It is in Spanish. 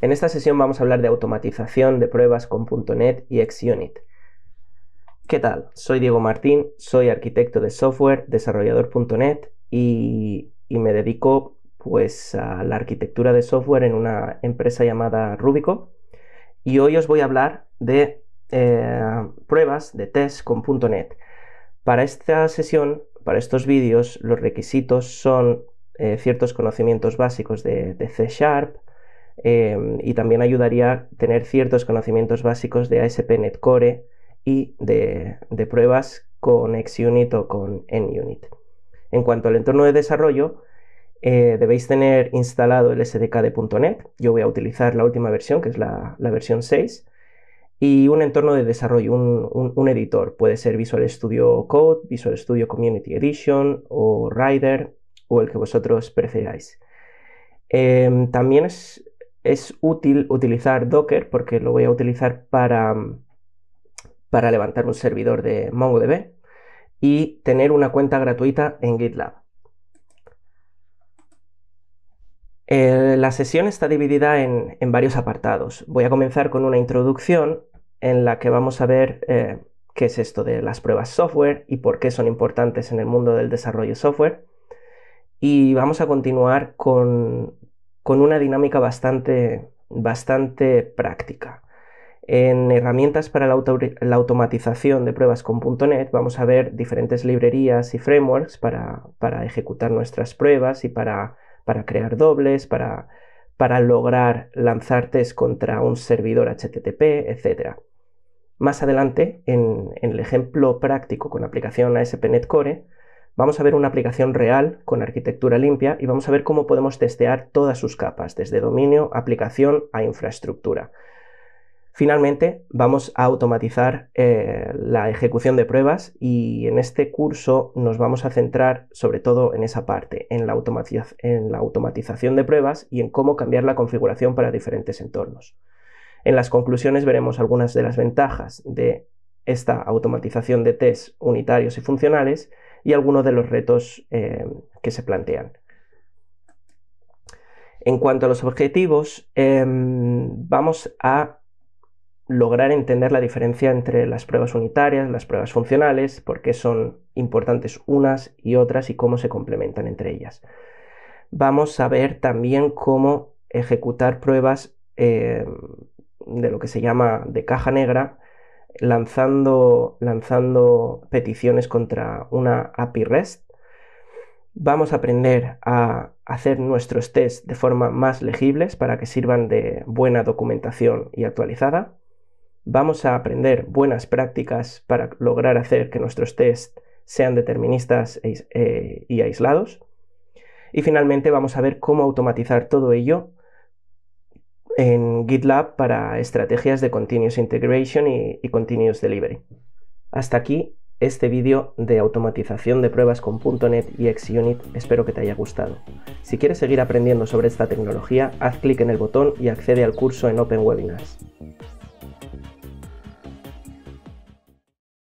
En esta sesión vamos a hablar de automatización de pruebas con .NET y XUnit. ¿Qué tal? Soy Diego Martín, soy arquitecto de software, desarrollador.net y, y me dedico pues a la arquitectura de software en una empresa llamada Rubico. Y hoy os voy a hablar de eh, pruebas de test con .NET. Para esta sesión, para estos vídeos, los requisitos son eh, ciertos conocimientos básicos de, de C Sharp, Em, y también ayudaría tener ciertos conocimientos básicos de ASP.NET Core y de, pruebas con XUnit o con NUnit. En cuanto al entorno de desarrollo, eh, debéis tener instalado el SDK de .NET. Yo voy a utilizar la última versión, que es la, versión 6. Y un entorno de desarrollo, un, editor. Puede ser Visual Studio Code, Visual Studio Community Edition o Rider o el que vosotros preferáis. Em, también es es útil utilizar Docker porque lo voy a utilizar para, mm, para levantar un servidor de MongoDB y tener una cuenta gratuita en GitLab. Eh, la sesión está dividida en, varios apartados. Voy a comenzar con una introducción en la que vamos a ver eh, qué es esto de las pruebas software y por qué son importantes en el mundo del desarrollo software. Y vamos a continuar con, con una dinámica bastante, práctica. En herramientas para la, automatización de pruebas con .NET vamos a ver diferentes librerías y frameworks para, ejecutar nuestras pruebas y para, crear dobles, para, lograr lanzar test contra un servidor HTTP, etc. Más adelante, en, el ejemplo práctico con la aplicación ASP.NET Core, Vamos a ver una aplicación real con arquitectura limpia y vamos a ver cómo podemos testear todas sus capas, desde dominio, aplicación a infraestructura. Finalmente, vamos a automatizar eh, la ejecución de pruebas y en este curso nos vamos a centrar sobre todo en esa parte, en la, en la automatización de pruebas y en cómo cambiar la configuración para diferentes entornos. En las conclusiones veremos algunas de las ventajas de esta automatización de test unitarios y funcionales y algunos de los retos eh, que se plantean. En cuanto a los objetivos, em, vamos a lograr entender la diferencia entre las pruebas unitarias, las pruebas funcionales, por qué son importantes unas y otras y cómo se complementan entre ellas. Vamos a ver también cómo ejecutar pruebas em, de lo que se llama de caja negra, lanzando, lanzando peticiones contra una API REST. Vamos a aprender a hacer nuestros tests de forma más legibles para que sirvan de buena documentación y actualizada. Vamos a aprender buenas prácticas para lograr hacer que nuestros tests sean deterministas e, eh, y aislados. Y finalmente vamos a ver cómo automatizar todo ello en GitLab para estrategias de Continuous Integration y, Continuous Delivery. Hasta aquí este vídeo de automatización de pruebas con .NET y XUnit espero que te haya gustado. Si quieres seguir aprendiendo sobre esta tecnología, haz clic en el botón y accede al curso en Open Webinars.